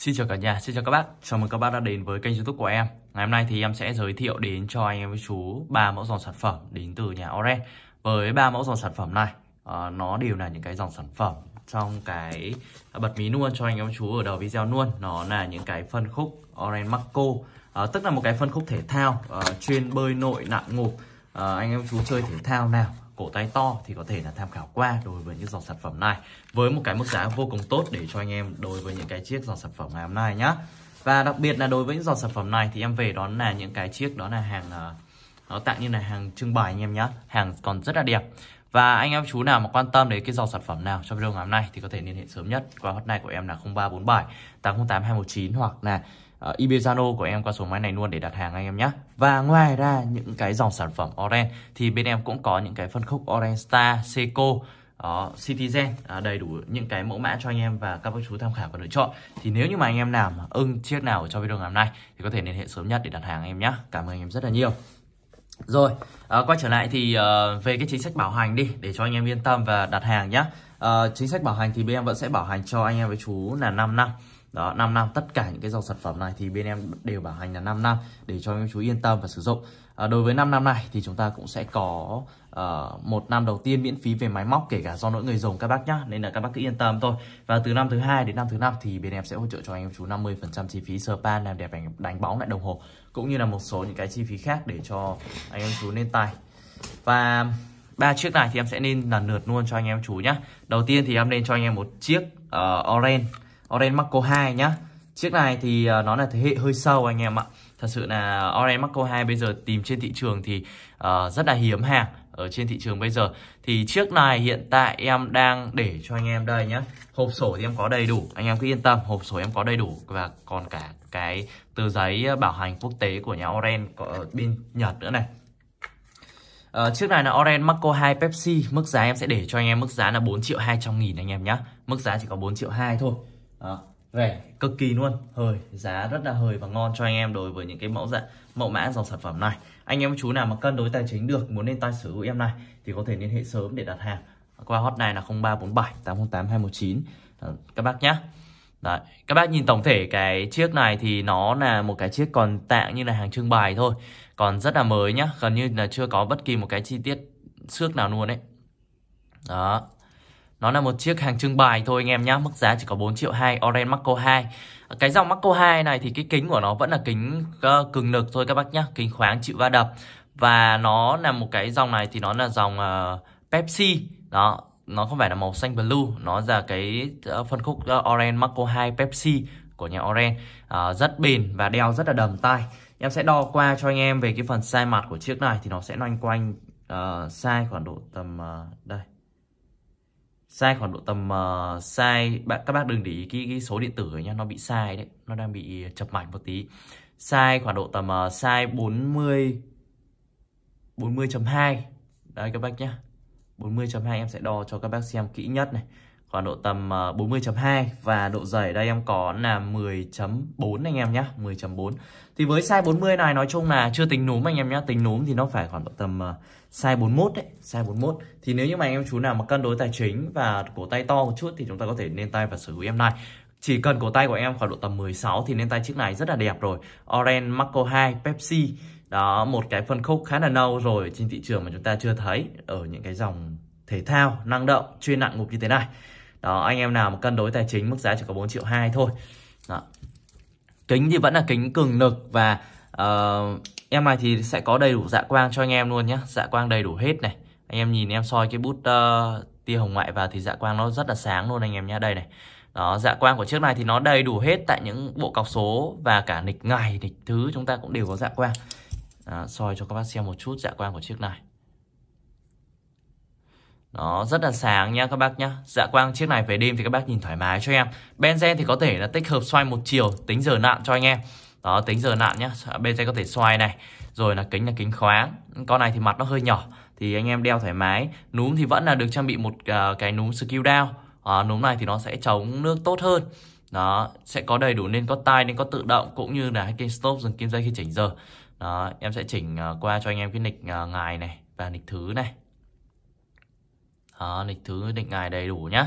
Xin chào cả nhà, xin chào các bác. Chào mừng các bác đã đến với kênh YouTube của em. Ngày hôm nay thì em sẽ giới thiệu đến cho anh em với chú ba mẫu dòng sản phẩm đến từ nhà Oren. Với ba mẫu dòng sản phẩm này, ờ, nó đều là những cái dòng sản phẩm trong cái bật mí luôn cho anh em chú ở đầu video luôn. Nó là những cái phân khúc Oren Marco, ờ, tức là một cái phân khúc thể thao ờ, chuyên bơi nội nặng ngụp à, anh em chú chơi thể thao nào cổ tay to thì có thể là tham khảo qua đối với những dòng sản phẩm này với một cái mức giá vô cùng tốt để cho anh em đối với những cái chiếc dòng sản phẩm ngày hôm nay nhá và đặc biệt là đối với những dòng sản phẩm này thì em về đó là những cái chiếc đó là hàng ờ, nó tặng như là hàng trưng bày anh em nhá hàng còn rất là đẹp và anh em chú nào mà quan tâm đến cái dòng sản phẩm nào trong video ngày hôm nay thì có thể liên hệ sớm nhất qua hotline của em là 0347 808 219 hoặc là uh, ờ, Ibezano của em qua số máy này luôn để đặt hàng anh em nhé. Và ngoài ra những cái dòng sản phẩm Orange thì bên em cũng có những cái phân khúc Orange Star, Seiko, đó, ờ, Citizen à, đầy đủ những cái mẫu mã cho anh em và các bác chú tham khảo và lựa chọn thì nếu như mà anh em nào mà ưng chiếc nào trong video ngày hôm nay thì có thể liên hệ sớm nhất để đặt hàng anh em nhé cảm ơn anh em rất là nhiều rồi à, quay trở lại thì à, về cái chính sách bảo hành đi để cho anh em yên tâm và đặt hàng nhé à, chính sách bảo hành thì bên em vẫn sẽ bảo hành cho anh em với chú là 5 năm đó 5 năm tất cả những cái dòng sản phẩm này thì bên em đều bảo hành là 5 năm để cho các chú yên tâm và sử dụng à, đối với 5 năm này thì chúng ta cũng sẽ có uh, một năm đầu tiên miễn phí về máy móc kể cả do lỗi người dùng các bác nhá nên là các bác cứ yên tâm thôi và từ năm thứ hai đến năm thứ năm thì bên em sẽ hỗ trợ cho anh em chú 50 phần trăm chi phí spa làm đẹp đánh, đánh bóng lại đồng hồ cũng như là một số những cái chi phí khác để cho anh em chú lên tay và ba chiếc này thì em sẽ nên lần lượt luôn cho anh em chú nhá đầu tiên thì em nên cho anh em một chiếc uh, orange oren Marco 2 nhá Chiếc này thì ờ, nó là thế hệ hơi sâu anh em ạ Thật sự là oren Marco 2 bây giờ tìm trên thị trường thì uh, rất là hiếm hàng ở trên thị trường bây giờ Thì chiếc này hiện tại em đang để cho anh em đây nhá Hộp sổ thì em có đầy đủ Anh em cứ yên tâm hộp sổ em có đầy đủ Và còn cả cái tờ giấy ờ, bảo hành quốc tế của nhà oren có bên Nhật nữa này Uh, chiếc này là oren Marco 2 Pepsi Mức giá em sẽ để cho anh em mức giá là 4 triệu 200 nghìn anh em nhé Mức giá chỉ có 4 triệu 2 thôi đó, rẻ cực kỳ luôn hời giá rất là hời và ngon cho anh em đối với những cái mẫu dạng mẫu mã dòng sản phẩm này anh em chú nào mà cân đối tài chính được muốn lên tay sử dụng em này thì có thể liên hệ sớm để đặt hàng qua hotline là 0347 808 219 Đó, các bác nhé Đấy. Các bác nhìn tổng thể cái chiếc này thì nó là một cái chiếc còn tạng như là hàng trưng bày thôi Còn rất là mới nhá, gần như là chưa có bất kỳ một cái chi tiết xước nào luôn ấy Đó nó là một chiếc hàng trưng bày thôi anh em nhá, mức giá chỉ có 4 triệu 2 Oren Marco 2. Cái dòng Marco 2 này thì cái kính của nó vẫn là kính ờ, cường lực thôi các bác nhá, kính khoáng chịu va đập. Và nó là một cái dòng này thì nó là dòng uh, Pepsi. Đó, nó không phải là màu xanh blue, nó là cái uh, phân khúc uh, Oren Marco 2 Pepsi của nhà Oren. Uh, rất bền và đeo rất là đầm tay. Em sẽ đo qua cho anh em về cái phần size mặt của chiếc này thì nó sẽ loanh quanh uh, size khoảng độ tầm uh, đây sai khoảng độ tầm uh, sai bạn các bác đừng để ý cái, cái số điện tử nhá nó bị sai đấy nó đang bị chập mạch một tí sai khoảng độ tầm uh, sai 40 40.2 đây các bác nhá 40.2 em sẽ đo cho các bác xem kỹ nhất này khoảng độ tầm 40.2 ờ, và độ dày đây em có là 10.4 anh em nhé 10.4 thì với size 40 này nói chung là chưa tính núm anh em nhá tính núm thì nó phải khoảng độ tầm ờ, size 41 đấy size 41 thì nếu như mà anh em chú nào mà cân đối tài chính và cổ tay to một chút thì chúng ta có thể lên tay và sở hữu em này chỉ cần cổ tay của em khoảng độ tầm 16 thì lên tay chiếc này rất là đẹp rồi Orange Marco 2 Pepsi đó một cái phân khúc khá là nâu rồi trên thị trường mà chúng ta chưa thấy ở những cái dòng thể thao năng động chuyên nặng ngục như thế này đó anh em nào mà cân đối tài chính mức giá chỉ có 4 triệu hai thôi đó. kính thì vẫn là kính cường lực và uh, em này thì sẽ có đầy đủ dạ quang cho anh em luôn nhé dạ quang đầy đủ hết này anh em nhìn em soi cái bút uh, tia hồng ngoại vào thì dạ quang nó rất là sáng luôn anh em nhé đây này đó dạ quang của chiếc này thì nó đầy đủ hết tại những bộ cọc số và cả nịch ngày nịch thứ chúng ta cũng đều có dạ quang à, soi cho các bác xem một chút dạ quang của chiếc này nó rất là sáng nha các bác nhá Dạ quang chiếc này về đêm thì các bác nhìn thoải mái cho em Benzen thì có thể là tích hợp xoay một chiều Tính giờ nạn cho anh em Đó tính giờ nạn nhá dạ, Benzen có thể xoay này Rồi là kính là kính khóa Con này thì mặt nó hơi nhỏ Thì anh em đeo thoải mái Núm thì vẫn là được trang bị một uh, cái núm skill down à, Núm này thì nó sẽ chống nước tốt hơn đó sẽ có đầy đủ nên có tai nên có tự động cũng như là cái stop dừng kim dây khi chỉnh giờ đó em sẽ chỉnh uh, qua cho anh em cái lịch uh, à, ngày này và lịch thứ này đó, ờ, lịch thứ định ngày đầy đủ nhá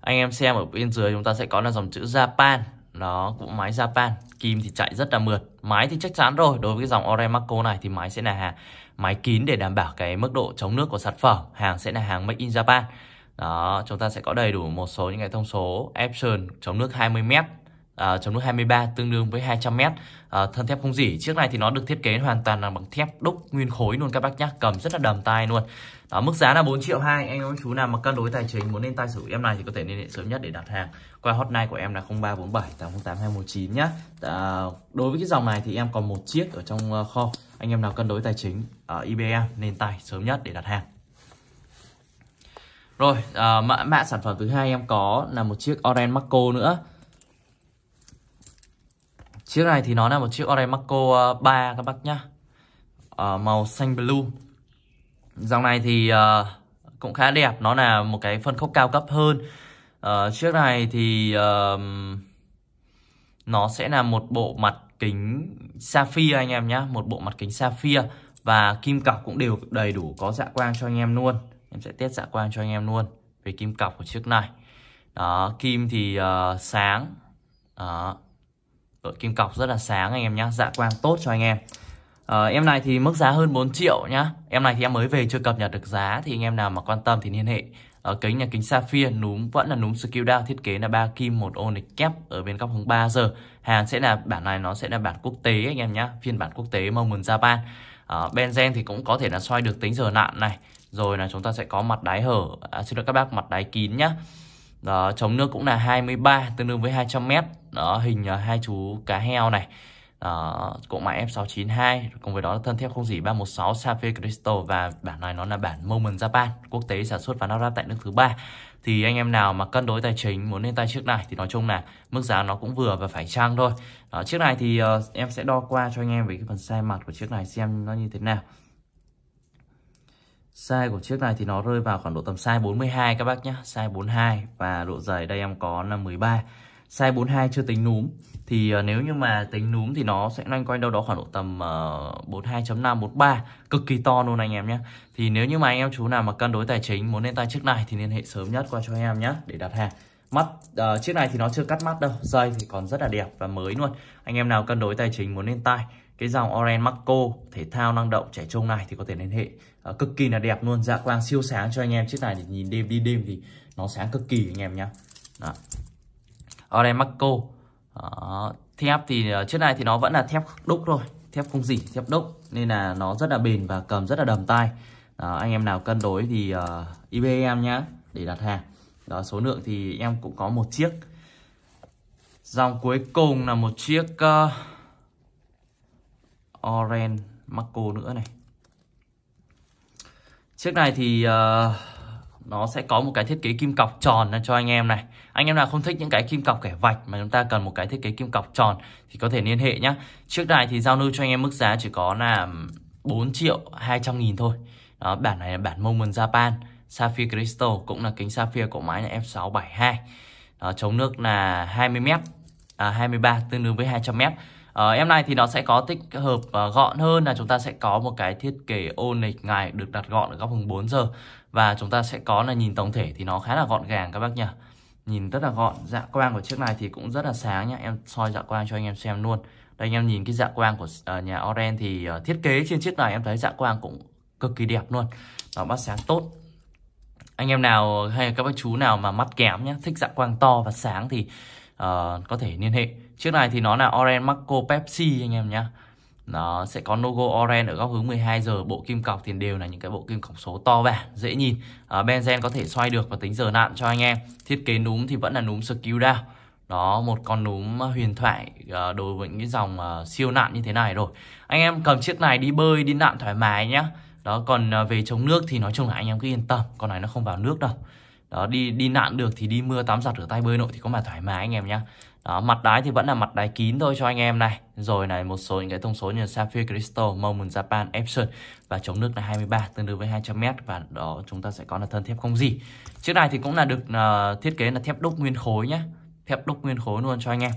anh em xem ở bên dưới chúng ta sẽ có là dòng chữ Japan đó cũng máy Japan kim thì chạy rất là mượt máy thì chắc chắn rồi đối với cái dòng Oremaco này thì máy sẽ là hàng máy kín để đảm bảo cái mức độ chống nước của sản phẩm hàng sẽ là hàng made in Japan đó chúng ta sẽ có đầy đủ một số những cái thông số option chống nước 20 mét à, chống nước 23 tương đương với 200 m. À, thân thép không dỉ, chiếc này thì nó được thiết kế hoàn toàn là bằng thép đúc nguyên khối luôn các bác nhá, cầm rất là đầm tay luôn. Đó, mức giá là 4 triệu 2 anh em chú nào mà cân đối tài chính muốn lên tay sử em này thì có thể liên hệ sớm nhất để đặt hàng. Qua hotline của em là 0347 808 219 nhá. À, đối với cái dòng này thì em còn một chiếc ở trong ờ, kho. Anh em nào cân đối tài chính ở IBM e lên tay sớm nhất để đặt hàng. Rồi, à, mã, mã sản phẩm thứ hai em có là một chiếc Orange Marco nữa Chiếc này thì nó là một chiếc Orange Marco 3 ờ, các bác nhá uh, Màu xanh blue Dòng này thì uh, cũng khá đẹp Nó là một cái phân khúc cao cấp hơn uh, Chiếc này thì uh, Nó sẽ là một bộ mặt kính sapphire anh em nhá Một bộ mặt kính sapphire Và kim cọc cũng đều đầy đủ có dạ quang cho anh em luôn Em sẽ test dạ quang cho anh em luôn Về kim cọc của chiếc này Đó, kim thì uh, sáng Đó kim cọc rất là sáng anh em nhá dạ quang tốt cho anh em à, em này thì mức giá hơn 4 triệu nhá em này thì em mới về chưa cập nhật được giá thì anh em nào mà quan tâm thì liên hệ ở kính nhà kính sapphire núm vẫn là núm skill down thiết kế là ba kim một ô này kép ở bên góc hướng 3 giờ hàng sẽ là bản này nó sẽ là bản quốc tế anh em nhá phiên bản quốc tế moment japan à, ờ, benzen thì cũng có thể là xoay được tính giờ nạn này rồi là chúng ta sẽ có mặt đáy hở à, xin lỗi các bác mặt đáy kín nhá đó, chống nước cũng là 23 tương đương với 200 m đó hình ờ, hai chú cá heo này đó, cỗ máy F692 cùng với đó là thân thép không dỉ 316 Sapphire Crystal và bản này nó là bản Moment Japan quốc tế sản xuất và lắp ráp tại nước thứ ba thì anh em nào mà cân đối tài chính muốn lên tay chiếc này thì nói chung là mức giá nó cũng vừa và phải chăng thôi đó, chiếc này thì uh, em sẽ đo qua cho anh em về cái phần size mặt của chiếc này xem nó như thế nào Size của chiếc này thì nó rơi vào khoảng độ tầm size 42 các bác nhé Size 42 và độ dày đây em có là 13 Size 42 chưa tính núm Thì uh, nếu như mà tính núm thì nó sẽ loanh quanh đâu đó khoảng độ tầm uh, 42.5, 43 Cực kỳ to luôn anh em nhé Thì nếu như mà anh em chú nào mà cân đối tài chính muốn lên tay chiếc này Thì liên hệ sớm nhất qua cho em nhé để đặt hàng mắt uh, chiếc này thì nó chưa cắt mắt đâu dây thì còn rất là đẹp và mới luôn anh em nào cân đối tài chính muốn lên tay cái dòng Oren Marco thể thao năng động trẻ trung này thì có thể liên hệ à, cực kỳ là đẹp luôn dạ quang siêu sáng cho anh em chiếc này thì nhìn đêm đi đêm thì nó sáng cực kỳ anh em nhá đó. Oren Marco đó. thép thì ờ, chiếc này thì nó vẫn là thép đúc rồi thép không dỉ thép đúc nên là nó rất là bền và cầm rất là đầm tay đó, anh em nào cân đối thì uh, ờ, IB nhá để đặt hàng đó số lượng thì em cũng có một chiếc dòng cuối cùng là một chiếc uh, Oren Marco nữa này Chiếc này thì uh, nó sẽ có một cái thiết kế kim cọc tròn cho anh em này Anh em nào không thích những cái kim cọc kẻ vạch mà chúng ta cần một cái thiết kế kim cọc tròn Thì có thể liên hệ nhé Chiếc này thì giao lưu cho anh em mức giá chỉ có là 4 triệu 200 nghìn thôi Đó, Bản này là bản Moment Japan Sapphire Crystal cũng là kính Sapphire của máy là F672 Đó, Chống nước là 20m à, 23 tương đương với 200m Ờ, em này thì nó sẽ có tích hợp uh, gọn hơn là chúng ta sẽ có một cái thiết kế ô nịch ngày được đặt gọn ở góc hướng 4 giờ và chúng ta sẽ có là nhìn tổng thể thì nó khá là gọn gàng các bác nhỉ nhìn rất là gọn dạ quang của chiếc này thì cũng rất là sáng nhá em soi dạ quang cho anh em xem luôn đây anh em nhìn cái dạ quang của uh, nhà Oren thì uh, thiết kế trên chiếc này em thấy dạ quang cũng cực kỳ đẹp luôn nó bắt sáng tốt anh em nào hay các bác chú nào mà mắt kém nhá thích dạ quang to và sáng thì uh, có thể liên hệ chiếc này thì nó là Orange Marco Pepsi anh em nhé nó sẽ có logo orange ở góc hướng 12 giờ bộ kim cọc tiền đều là những cái bộ kim cọc số to vẻ dễ nhìn à, benzen có thể xoay được và tính giờ nạn cho anh em thiết kế núm thì vẫn là núm skill down đó một con núm ờ, huyền thoại à, đối với những dòng à, siêu nạn như thế này rồi anh em cầm chiếc này đi bơi đi nạn thoải mái nhá đó còn à, về chống nước thì nói chung là anh em cứ yên tâm con này nó không vào nước đâu đó đi đi nạn được thì đi mưa tắm giặt rửa tay bơi nội thì có mà thoải mái anh em nhé đó, mặt đáy thì vẫn là mặt đáy kín thôi cho anh em này rồi này một số những cái thông số như Sapphire Crystal, Moment Japan, Epson và chống nước là 23 tương đương với 200m và đó chúng ta sẽ có là thân thép không gì chiếc này thì cũng là được uh, thiết kế là thép đúc nguyên khối nhé, thép đúc nguyên khối luôn cho anh em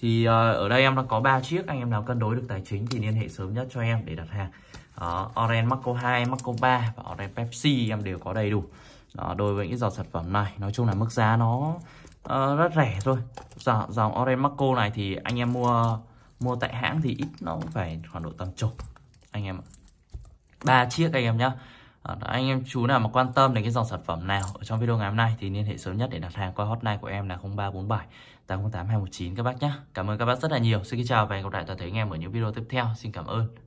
thì uh, ở đây em đang có 3 chiếc anh em nào cân đối được tài chính thì liên hệ sớm nhất cho em để đặt hàng đó, Orange Marco 2, Marco 3 và Oren Pepsi em đều có đầy đủ đó, đối với những dòng sản phẩm này nói chung là mức giá nó uh, rất rẻ thôi dòng, dòng Orange này thì anh em mua mua tại hãng thì ít nó phải khoảng độ tầm chục anh em ba chiếc anh em nhá ờ, đó, anh em chú nào mà quan tâm đến cái dòng sản phẩm nào ở trong video ngày hôm nay thì liên hệ sớm nhất để đặt hàng qua hotline của em là 0347 808 219 các bác nhé. Cảm ơn các bác rất là nhiều. Xin kính chào và hẹn gặp lại toàn thể anh em ở những video tiếp theo. Xin cảm ơn.